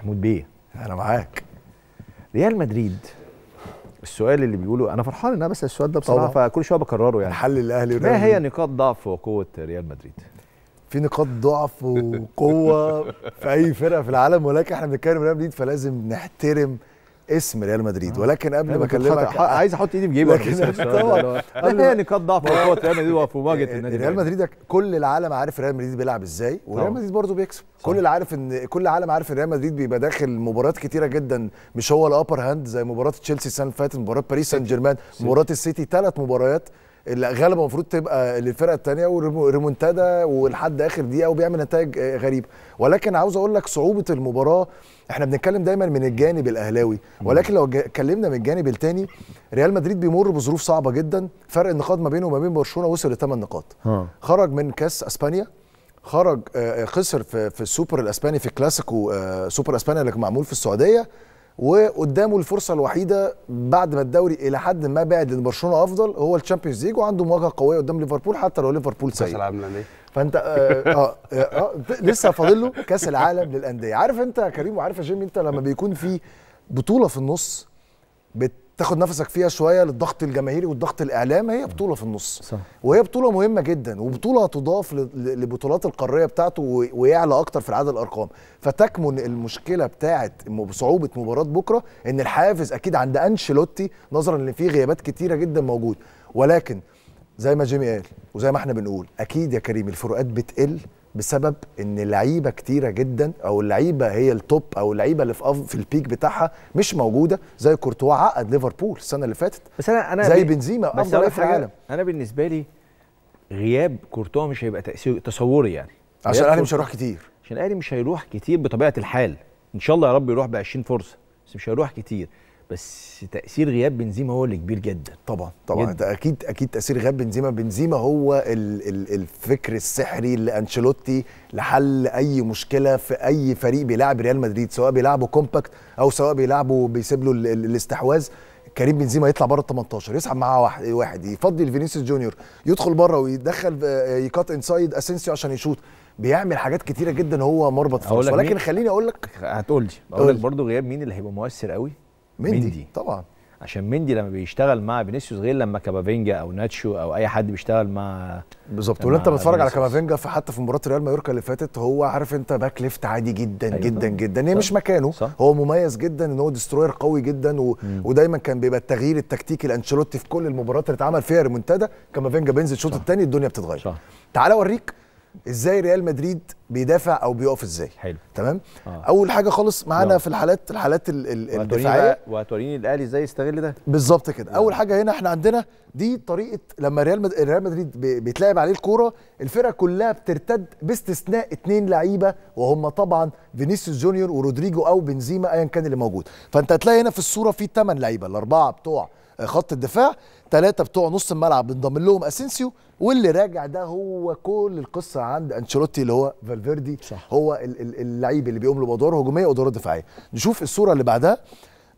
محمود بيه انا معاك ريال مدريد السؤال اللي بيقوله انا فرحان ان انا بسال السؤال ده بصراحه فكل شويه بكرره يعني حل الاهلي ما هي نقاط ضعف وقوه ريال مدريد؟ في نقاط ضعف وقوه في اي فرقه في العالم ولكن احنا بنتكلم ريال مدريد فلازم نحترم اسم ريال مدريد آه. ولكن قبل ما اكلمك عايز احط ايدي في جيبي طبعا هي نقاط ضعف قوه ريال مدريد وفي مواجهه النادي ريال مدريد كل العالم عارف ريال مدريد بيلعب ازاي وريال آه. مدريد برضه بيكسب كل العارف ان كل العالم عارف ان ريال مدريد بيبقى داخل مباريات كتيره جدا مش هو الابر هاند زي مباراه تشيلسي السنه اللي فاتت مباراه باريس سان جيرمان مباراه السيتي ثلاث مباريات اللي غالبا المفروض تبقى للفرقه الثانيه وريمونتادا ولحد اخر دقيقه وبيعمل نتائج غريبه ولكن عاوز اقول لك صعوبه المباراه احنا بنتكلم دايما من الجانب الاهلاوي ولكن لو اتكلمنا من الجانب الثاني ريال مدريد بيمر بظروف صعبه جدا فرق النقاط ما بينه وما بين برشلونه وصل لثمان نقاط خرج من كاس اسبانيا خرج آه، آه، خسر في السوبر الاسباني في كلاسيكو آه، سوبر اسبانيا اللي معمول في السعوديه وقدامه الفرصه الوحيده بعد ما الدوري الى حد ما بعد ان برشلونه افضل هو الشامبيونز ليج وعنده مواجهه قويه قدام ليفربول حتى لو ليفربول سيء كاس العالم للانديه فانت آه،, آه, آه, آه, لسه فاضل له كاس العالم للانديه عارف انت يا كريم وعارف يا جيمي انت لما بيكون في بطوله في النص بت تاخد نفسك فيها شويه للضغط الجماهيري والضغط الاعلامي هي بطوله في النص صح. وهي بطوله مهمه جدا وبطوله تضاف لبطولات القاريه بتاعته ويعلى اكتر في عدد الارقام فتكمن المشكله بتاعه صعوبه مباراه بكره ان الحافز اكيد عند انشيلوتي نظرا ان في غيابات كتيره جدا موجود ولكن زي ما جيمي قال وزي ما احنا بنقول اكيد يا كريم الفروقات بتقل بسبب ان لعيبه كتيره جدا او اللعيبه هي التوب او اللعيبه اللي في في البيك بتاعها مش موجوده زي كورتوا عقد ليفربول السنه اللي فاتت بس انا انا زي بنزيما افضل في العالم انا بالنسبه لي غياب كورتوا مش هيبقى تاثير تصوري يعني عشان الاهلي مش هيروح كتير عشان الاهلي مش هيروح كتير بطبيعه الحال ان شاء الله يا رب يروح ب 20 فرصه بس مش هيروح كتير بس تاثير غياب بنزيما هو اللي كبير جدا طبعا طبعا جداً. اكيد اكيد تاثير غياب بنزيما بنزيما هو الـ الـ الفكر السحري لانشيلوتي لحل اي مشكله في اي فريق بيلعب ريال مدريد سواء بيلعبه كومباكت او سواء بيلعبه بيسيب له الاستحواذ كريم بنزيما يطلع بره ال 18 يسحب معاه واحد واحد يفضي الفينيسيوس جونيور يدخل بره ويدخل آه، يكات انسايد اسينسيو عشان يشوط بيعمل حاجات كتيره جدا هو مربط فرص ولكن خليني اقول لك هتقول لي اقول لك برضه غياب مين اللي هيبقى مؤثر قوي مندي, مندي. طبعا عشان مندي لما بيشتغل مع فينيسيوس غير لما كابافينجا او ناتشو او اي حد بيشتغل مع بالظبط ولا انت بتتفرج على في فحتى في مباراه ريال مايوركا اللي فاتت هو عارف انت باك ليفت عادي جدا أيوة جدا طبعا. جدا هي مش مكانه صح. هو مميز جدا ان هو ديستروير قوي جدا و... ودايما كان بيبقى التغيير التكتيكي لانشيلوتي في كل المباريات اللي اتعمل فيها ريمونتادا كابافينجا بينزل الشوط الثاني الدنيا بتتغير تعال اوريك ازاي ريال مدريد بيدافع او بيقف ازاي حلو تمام آه. اول حاجه خالص معانا في الحالات الحالات الدفاعيه وهتوريني الاهلي ازاي يستغل ده بالظبط كده اول حاجه هنا احنا عندنا دي طريقه لما ريال مد... ريال مدريد بيتلعب عليه الكوره الفرقه كلها بترتد باستثناء اثنين لعيبه وهم طبعا فينيسيوس جونيور ورودريجو او بنزيما ايا كان اللي موجود فانت هتلاقي هنا في الصوره في ثمان لعيبه الاربعه بتوع آه، خط الدفاع ثلاثه بتوع نص الملعب بنضم لهم اسينسيو واللي راجع ده هو كل القصه عند انشيلوتي اللي هو فالفيردي صح. هو اللعيب اللي بيقوم له بادوار هجوميه وادوار دفاعيه نشوف الصوره اللي بعدها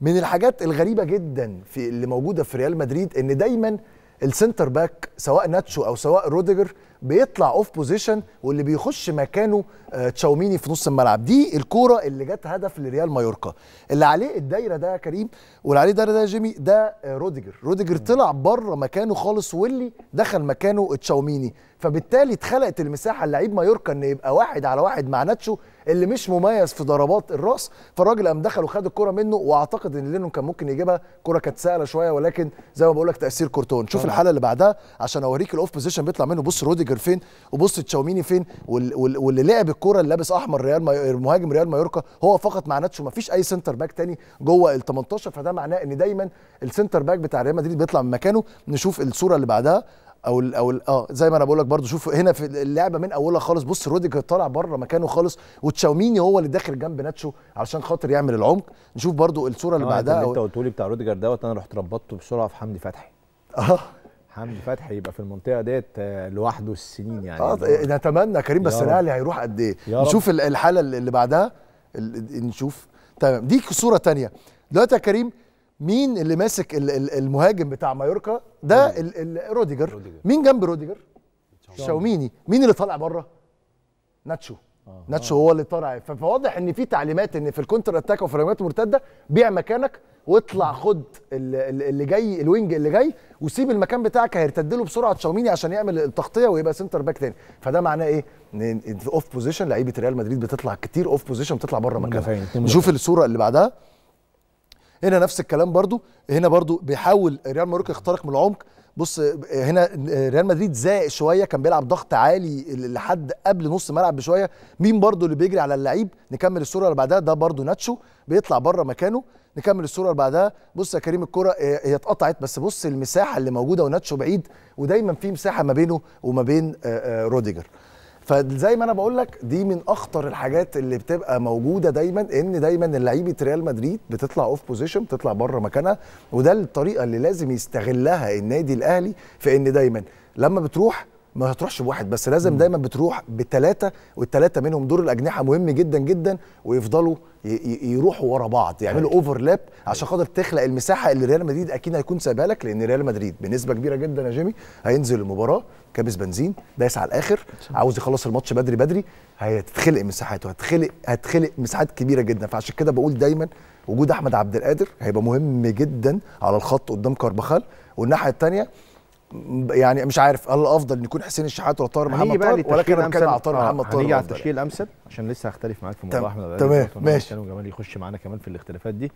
من الحاجات الغريبه جدا في اللي موجوده في ريال مدريد ان دايما السنتر باك سواء ناتشو او سواء روديجر بيطلع اوف بوزيشن واللي بيخش مكانه آه، تشاوميني في نص الملعب دي الكوره اللي جت هدف لريال مايوركا اللي عليه الدايره ده يا كريم واللي عليه الدايره ده يا جيمي ده آه، روديجر روديجر طلع بره مكانه خالص واللي دخل مكانه تشاوميني فبالتالي اتخلقت المساحه لعيب مايوركا ان يبقى واحد على واحد مع ناتشو اللي مش مميز في ضربات الراس فالراجل قام دخل وخد الكرة منه واعتقد ان لينون كان ممكن يجيبها كرة كانت سهلة شوية ولكن زي ما بقول لك تأثير كورتون شوف الحالة اللي بعدها عشان اوريك الاوف بوزيشن بيطلع منه بص روديجر فين وبص تشاوميني فين واللي لعب الكرة اللي لابس احمر ريال مهاجم ريال مايوركا هو فقط مع ناتشو ما فيش اي سنتر باك تاني جوه ال 18 فده معناه ان دايما السنتر باك بتاع ريال مدريد بيطلع من مكانه نشوف الصورة اللي بعدها او الـ او الـ اه زي ما انا بقول لك برضه شوف هنا في اللعبه من اولها خالص بص روديجر طالع بره مكانه خالص وتشاوميني هو اللي داخل جنب ناتشو علشان خاطر يعمل العمق نشوف برضه الصوره اللي آه، بعدها انت قلت لي بتاع روديجر دوت انا رحت ربطته بسرعه في حمدي فتحي اه حمدي فتحي يبقى في المنطقه ديت آه، لوحده السنين يعني اه نتمنى كريم بس الاهلي هيروح قد ايه نشوف الحاله اللي بعدها نشوف تمام دي صوره ثانيه دلوقتي يا كريم مين اللي ماسك المهاجم بتاع مايوركا ده ال ال روديجر. روديجر مين جنب روديجر شاوميني مين اللي طالع بره ناتشو آه. ناتشو هو اللي طالع فواضح ان في تعليمات ان في الكونتر اتاك وفي الهجمات المرتده بيع مكانك واطلع خد اللي جاي الوينج اللي جاي وسيب المكان بتاعك هيرتد له بسرعه تشاوميني عشان يعمل التغطيه ويبقى سنتر باك تاني فده معناه ايه ان اوف بوزيشن لعيبه ريال مدريد بتطلع كتير اوف بوزيشن بتطلع بره مكانها نشوف الصوره اللي بعدها هنا نفس الكلام برضو هنا برضو بيحاول ريال ماروكا يخترق من العمق بص هنا ريال مدريد زائق شويه كان بيلعب ضغط عالي لحد قبل نص ملعب بشويه مين برضو اللي بيجري على اللعيب نكمل الصوره اللي بعدها ده برضو ناتشو بيطلع بره مكانه نكمل الصوره اللي بعدها بص يا كريم الكره هي اتقطعت بس بص المساحه اللي موجوده وناتشو بعيد ودايما في مساحه ما بينه وما بين روديجر فزي ما انا بقول لك دي من اخطر الحاجات اللي بتبقى موجوده دايما ان دايما لعيبه ريال مدريد بتطلع اوف بوزيشن بتطلع بره مكانها وده الطريقه اللي لازم يستغلها النادي الاهلي في ان دايما لما بتروح ما هتروحش بواحد بس لازم دايما بتروح بثلاثه والثلاثه منهم دور الاجنحه مهم جدا جدا ويفضلوا يروحوا ورا بعض يعملوا اوفرلاب أيوة. أيوة. عشان خاطر تخلق المساحه اللي ريال مدريد اكيد هيكون سايبها لك لان ريال مدريد بنسبه كبيره جدا يا جيمي هينزل المباراه كابس بنزين دايس على الاخر عاوز يخلص الماتش بدري بدري هيتخلق مساحات وهتخلق هتخلق مساحات كبيره جدا فعشان كده بقول دايما وجود احمد عبد القادر هيبقى مهم جدا على الخط قدام كارباخال والناحيه الثانيه يعني مش عارف هل الافضل ان يكون حسين الشحات ولا طاهر محمد طاهر ولا كان بتكلم على طاهر محمد آه، طاهر هنيجي على التشكيل الامثل عشان لسه هختلف معاك في موضوع احمد تمام ماشي كانوا جمال يخش معانا كمان في الاختلافات دي